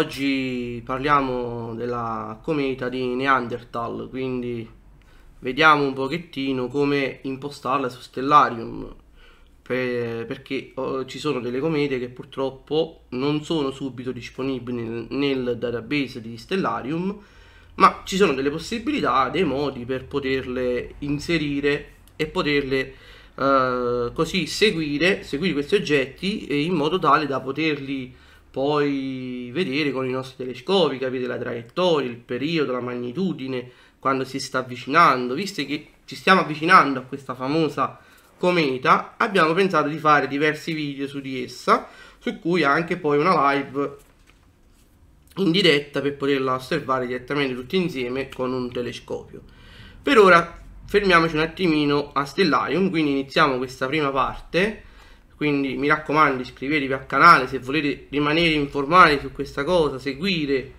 Oggi parliamo della cometa di Neanderthal, quindi vediamo un pochettino come impostarla su Stellarium, per, perché oh, ci sono delle comete che purtroppo non sono subito disponibili nel, nel database di Stellarium, ma ci sono delle possibilità, dei modi per poterle inserire e poterle eh, così seguire, seguire questi oggetti in modo tale da poterli poi vedere con i nostri telescopi, capire la traiettoria, il periodo, la magnitudine, quando si sta avvicinando, visto che ci stiamo avvicinando a questa famosa cometa, abbiamo pensato di fare diversi video su di essa, su cui anche poi una live in diretta per poterla osservare direttamente tutti insieme con un telescopio. Per ora fermiamoci un attimino a Stellarium, quindi iniziamo questa prima parte quindi mi raccomando iscrivetevi al canale se volete rimanere informati su questa cosa, seguire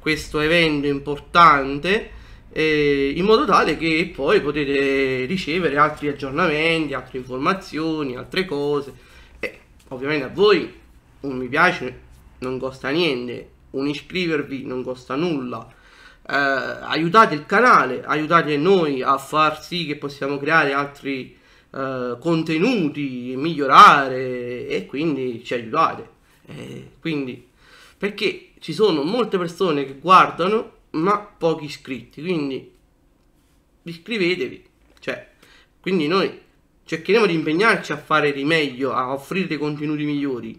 questo evento importante eh, in modo tale che poi potete ricevere altri aggiornamenti, altre informazioni, altre cose. E ovviamente a voi un mi piace non costa niente, un iscrivervi non costa nulla. Eh, aiutate il canale, aiutate noi a far sì che possiamo creare altri eh, contenuti, migliorare e quindi ci aiutate. Eh, quindi, perché ci sono molte persone che guardano ma pochi iscritti, quindi iscrivetevi. Cioè, quindi noi cercheremo di impegnarci a fare di meglio, a offrire dei contenuti migliori.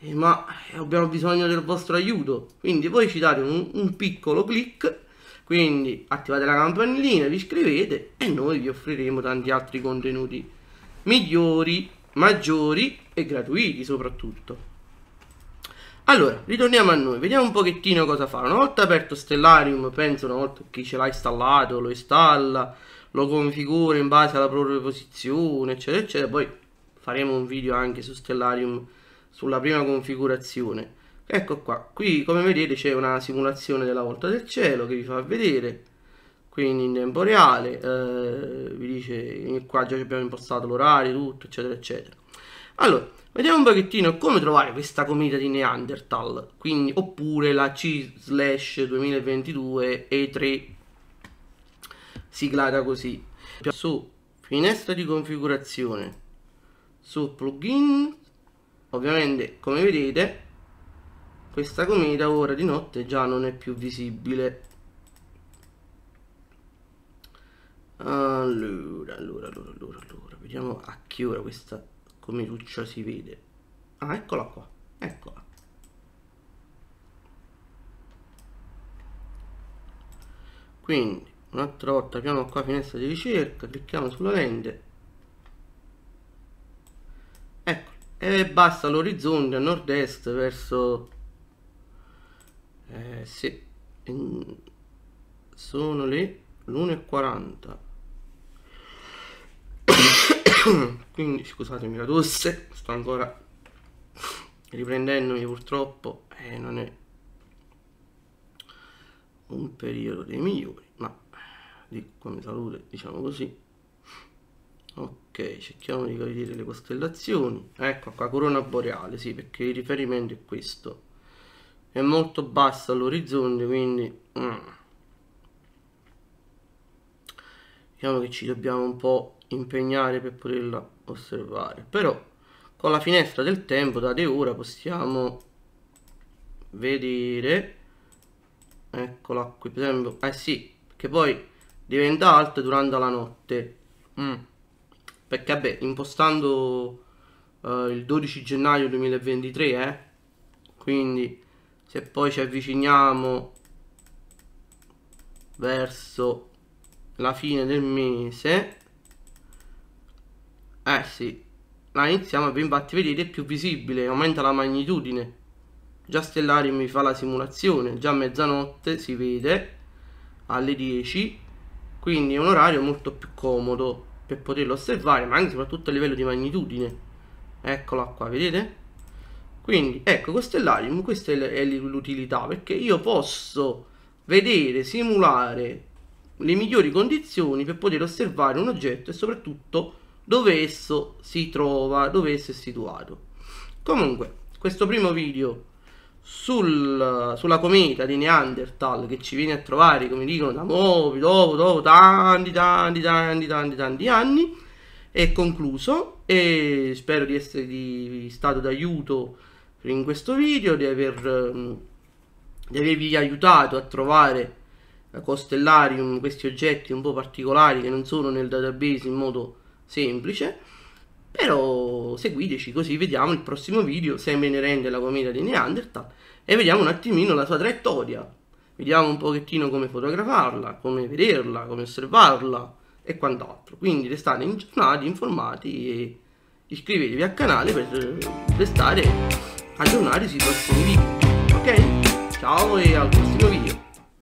Eh, ma abbiamo bisogno del vostro aiuto. Quindi voi ci date un, un piccolo clic quindi attivate la campanellina, vi iscrivete e noi vi offriremo tanti altri contenuti migliori, maggiori e gratuiti soprattutto. Allora, ritorniamo a noi, vediamo un pochettino cosa fare. Una volta aperto Stellarium, penso una volta chi ce l'ha installato, lo installa, lo configura in base alla propria posizione, eccetera, eccetera. Poi faremo un video anche su Stellarium sulla prima configurazione ecco qua qui come vedete c'è una simulazione della volta del cielo che vi fa vedere quindi in tempo reale eh, vi dice eh, qua già abbiamo impostato l'orario tutto eccetera eccetera allora vediamo un pochettino come trovare questa cometa di Neanderthal quindi oppure la C slash 2022 E3 siglata così su finestra di configurazione su plugin ovviamente come vedete questa cometa ora di notte già non è più visibile. Allora, allora, allora, allora, allora. Vediamo a che ora questa cometuccia si vede. Ah, eccola qua. Eccola. Quindi, un'altra volta apriamo qua finestra di ricerca, clicchiamo sulla lente. Ecco, e basta l'orizzonte a nord-est verso eh sì sono le 1.40 quindi scusatemi la tosse sto ancora riprendendomi purtroppo eh, non è un periodo dei migliori ma di come salute diciamo così ok cerchiamo di capire le costellazioni ecco qua corona boreale sì perché il riferimento è questo è molto basso all'orizzonte quindi mm. diciamo che ci dobbiamo un po' impegnare per poterla osservare però con la finestra del tempo date ora possiamo vedere eccola qui per esempio eh sì che poi diventa alta durante la notte mm. perché vabbè impostando eh, il 12 gennaio 2023 eh quindi se poi ci avviciniamo verso la fine del mese eh sì la iniziamo e infatti vedete è più visibile aumenta la magnitudine già stellari mi fa la simulazione già a mezzanotte si vede alle 10 quindi è un orario molto più comodo per poterlo osservare ma anche soprattutto a livello di magnitudine eccola qua vedete quindi, ecco, con Stellarium questa è l'utilità, perché io posso vedere, simulare le migliori condizioni per poter osservare un oggetto e soprattutto dove esso si trova, dove esso è situato. Comunque, questo primo video sul, sulla cometa di Neanderthal che ci viene a trovare, come dicono, da nuovi, dopo, dopo tanti, tanti, tanti, tanti, tanti anni, è concluso e spero di esservi stato d'aiuto in questo video, di, aver, mm, di avervi aiutato a trovare a Costellarium questi oggetti un po' particolari che non sono nel database in modo semplice. Però seguiteci così vediamo il prossimo video se me ne rende la cometa di Neanderthal e vediamo un attimino la sua traiettoria. Vediamo un pochettino come fotografarla, come vederla, come osservarla e quant'altro. Quindi restate aggiornati, informati e iscrivetevi al canale per restare adicionar e da Sony. Ok, tchau e até o